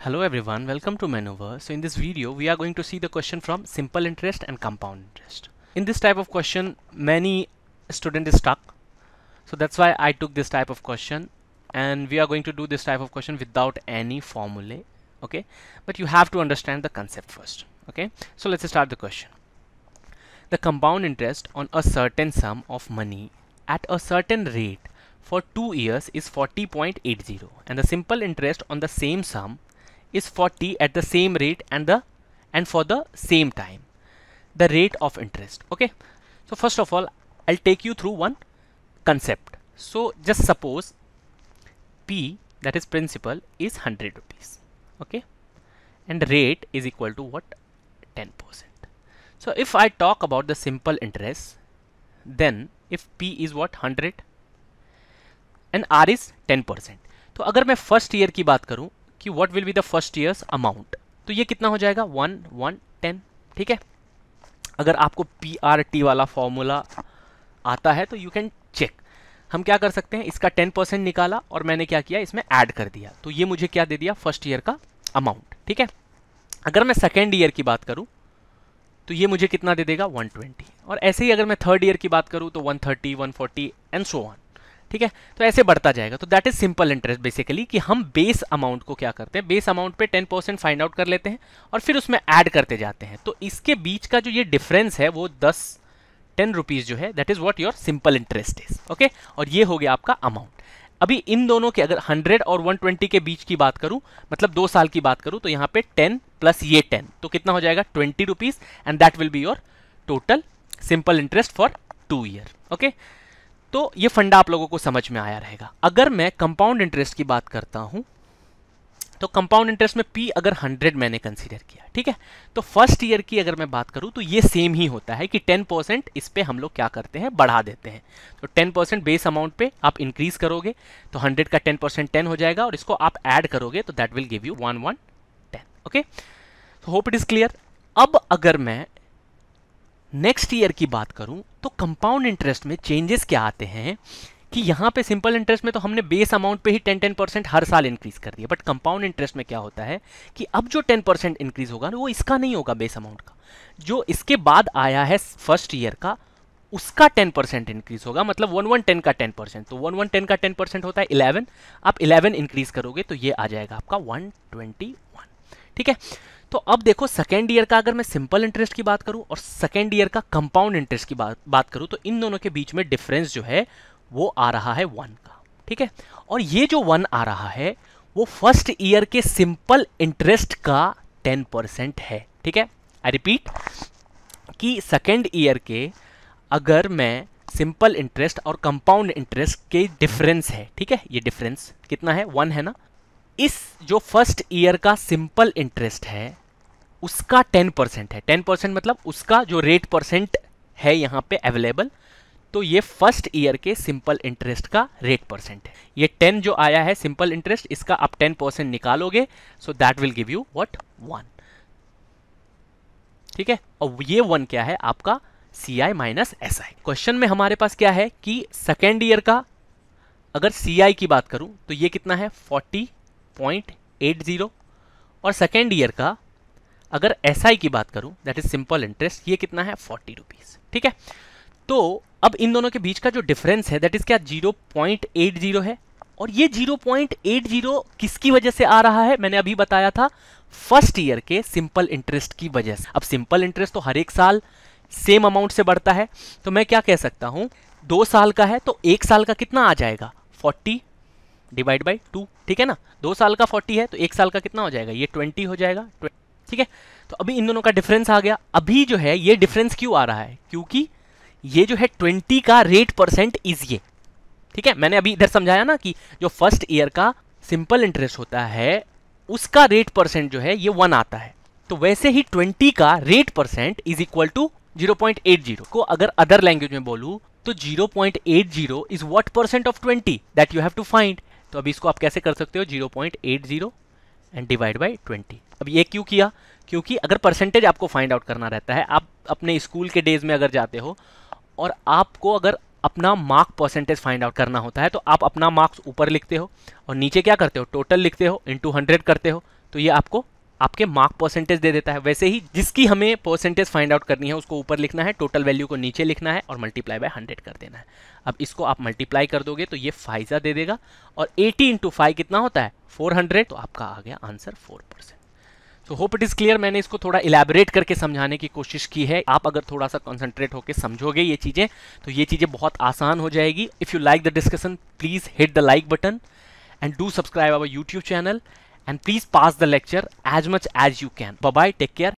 Hello everyone, welcome to Maneuver. So in this video, we are going to see the question from simple interest and compound interest. In this type of question, many student is stuck. So that's why I took this type of question and we are going to do this type of question without any formulae. Okay, but you have to understand the concept first. Okay, so let's start the question. The compound interest on a certain sum of money at a certain rate for two years is 40.80 and the simple interest on the same sum is 40 at the same rate and the and for the same time the rate of interest okay so first of all I'll take you through one concept so just suppose P that is principal is 100 rupees okay and rate is equal to what 10 percent so if I talk about the simple interest then if P is what 100 and R is 10 percent तो अगर मैं first year की बात करूं कि what will be the first year's amount तो ये कितना हो जाएगा वन वन टेन ठीक है अगर आपको पी आर टी वाला फॉर्मूला आता है तो यू कैन चेक हम क्या कर सकते हैं इसका टेन परसेंट निकाला और मैंने क्या किया इसमें ऐड कर दिया तो ये मुझे क्या दे दिया फर्स्ट ईयर का अमाउंट ठीक है अगर मैं सेकेंड ईयर की बात करूँ तो ये मुझे कितना दे देगा 120 और ऐसे ही अगर मैं थर्ड ईयर की बात करूँ तो 130, 140 एंड सो ऑन ठीक है तो ऐसे बढ़ता जाएगा तो that is simple interest basically कि हम बेस अमाउंट को क्या करते हैं बेस अमाउंट पे 10 परसेंट फाइंड आउट कर लेते हैं और फिर उसमें ऐड करते जाते हैं तो इसके बीच का जो ये डिफरेंस है वो दस टेन रुपीज़ जो है that is what your simple interest is okay और ये हो गया आपका अमाउंट अभी इन दोनों के अगर हंड्रेड और वन के बीच की बात करूं मतलब दो साल की बात करूं तो यहाँ पे टेन प्लस ये टेन तो कितना हो जाएगा twenty rupees and that will be your total simple interest for two year okay तो ये फंडा आप लोगों को समझ में आया रहेगा अगर मैं कंपाउंड इंटरेस्ट की बात करता हूं तो कंपाउंड इंटरेस्ट में पी अगर 100 मैंने कंसीडर किया ठीक है तो फर्स्ट ईयर की अगर मैं बात करूं तो ये सेम ही होता है कि 10 परसेंट इस पर हम लोग क्या करते हैं बढ़ा देते हैं तो 10 परसेंट बेस अमाउंट पे आप इंक्रीज करोगे तो 100 का 10 परसेंट टेन हो जाएगा और इसको आप ऐड करोगे तो that will give you one one ten okay hope it is clear अब अगर मैं नेक्स्ट ईयर की बात करूं तो कंपाउंड इंटरेस्ट में चेंजेस क्या आते हैं कि यहाँ पे सिंपल इंटरेस्ट में तो हमने बेस अमाउंट पे ही टेन टेन परसेंट हर साल इंक्रीज कर दिया बट कंपाउंड इंटरेस्ट में क्या होता है कि अब जो टेन परसेंट इंक्रीज होगा ना वो इसका नहीं होगा बेस अमाउंट का जो इसके बाद आया है फर्स्ट ईयर का उसका टेन परसेंट इंक्रीज होगा मतलब वन वन टेन का टेन परसेंट तो वन वन टेन का टेन परसेंट होता है इलेवन आप इलेवन इंक्रीज करोगे तो ये आ जाएगा आपका वन ट्वेंटी वन ठीक है तो अब देखो सेकेंड ईयर का अगर मैं सिंपल इंटरेस्ट की बात करूं और सेकेंड ईयर का कंपाउंड इंटरेस्ट की बात बात करूं तो इन दोनों के बीच में डिफरेंस जो है वो आ रहा है वन का ठीक है और ये जो वन आ रहा है वो फर्स्ट ईयर के सिंपल इंटरेस्ट का टेन परसेंट है ठीक है आई रिपीट कि सेकेंड ईयर के अगर मैं सिंपल इंटरेस्ट और कंपाउंड इंटरेस्ट के डिफरेंस है ठीक है ये डिफरेंस कितना है वन है ना इस जो फर्स्ट ईयर का सिंपल इंटरेस्ट है उसका टेन परसेंट है टेन परसेंट मतलब उसका जो रेट परसेंट है यहाँ पे अवेलेबल तो ये फर्स्ट ईयर के सिंपल इंटरेस्ट का रेट परसेंट है ये टेन जो आया है सिंपल इंटरेस्ट इसका आप टेन परसेंट निकालोगे so that will give you what one ठीक है और ये वन क्या है आपका C I minus S I question में हमारे पास क्या है कि सेकेंड ईयर का अगर सी आई की बात करूं तो ये कितना है फोर्टी पॉइंट एट ज़ीरो और सेकेंड ईयर का अगर एस की बात करूं दैट इज़ सिंपल इंटरेस्ट ये कितना है फोर्टी रुपीज़ ठीक है तो अब इन दोनों के बीच का जो डिफरेंस है दैट इज़ क्या जीरो पॉइंट एट जीरो है और ये जीरो पॉइंट एट जीरो किसकी वजह से आ रहा है मैंने अभी बताया था फर्स्ट ईयर के सिंपल इंटरेस्ट की वजह से अब सिंपल इंटरेस्ट तो हर एक साल सेम अमाउंट से बढ़ता है तो मैं क्या कह सकता हूं दो साल का है तो एक साल का कितना आ जाएगा फोर्टी डिवाइड बाई टू ठीक है ना दो साल का फोर्टी है तो एक साल का कितना हो जाएगा ये ट्वेंटी हो जाएगा ठीक है तो अभी इन दोनों का डिफरेंस आ गया अभी जो है ये डिफरेंस क्यों आ रहा है क्योंकि ये जो है ट्वेंटी का रेट परसेंट इज ये ठीक है मैंने अभी इधर समझाया ना कि जो फर्स्ट ईयर का सिंपल इंटरेस्ट होता है उसका रेट परसेंट जो है ये वन आता है तो वैसे ही ट्वेंटी का rate percent is equal to zero point eight zero को अगर अदर लैंग्वेज में बोलू तो zero point eight zero is what percent of twenty that you have to find तो अभी इसको आप कैसे कर सकते हो zero point eight zero and divide by twenty अब ये क्यों किया क्योंकि अगर परसेंटेज आपको फाइंड आउट करना रहता है आप अपने स्कूल के डेज में अगर जाते हो और आपको अगर अपना मार्क परसेंटेज फाइंड आउट करना होता है तो आप अपना मार्क्स ऊपर लिखते हो और नीचे क्या करते हो टोटल लिखते हो इंटू हंड्रेड करते हो तो ये आपको आपके मार्क परसेंटेज दे देता है वैसे ही जिसकी हमें परसेंटेज फाइंड आउट करनी है उसको ऊपर लिखना है टोटल वैल्यू को नीचे लिखना है और मल्टीप्लाई बाय हंड्रेड कर देना है अब इसको आप मल्टीप्लाई कर दोगे तो ये फाइजा दे देगा और एटी इंटू फाइव कितना होता है फोर हंड्रेड तो आपका आ गया answer four percent so hope it is clear मैंने इसको थोड़ा इलेबरेट करके समझाने की कोशिश की है आप अगर थोड़ा सा कॉन्सेंट्रेट होकर समझोगे ये चीज़ें तो ये चीज़ें बहुत आसान हो जाएगी if you like the discussion please hit the like button and do subscribe our YouTube channel and please pass the lecture as much as you can. Bye bye, take care.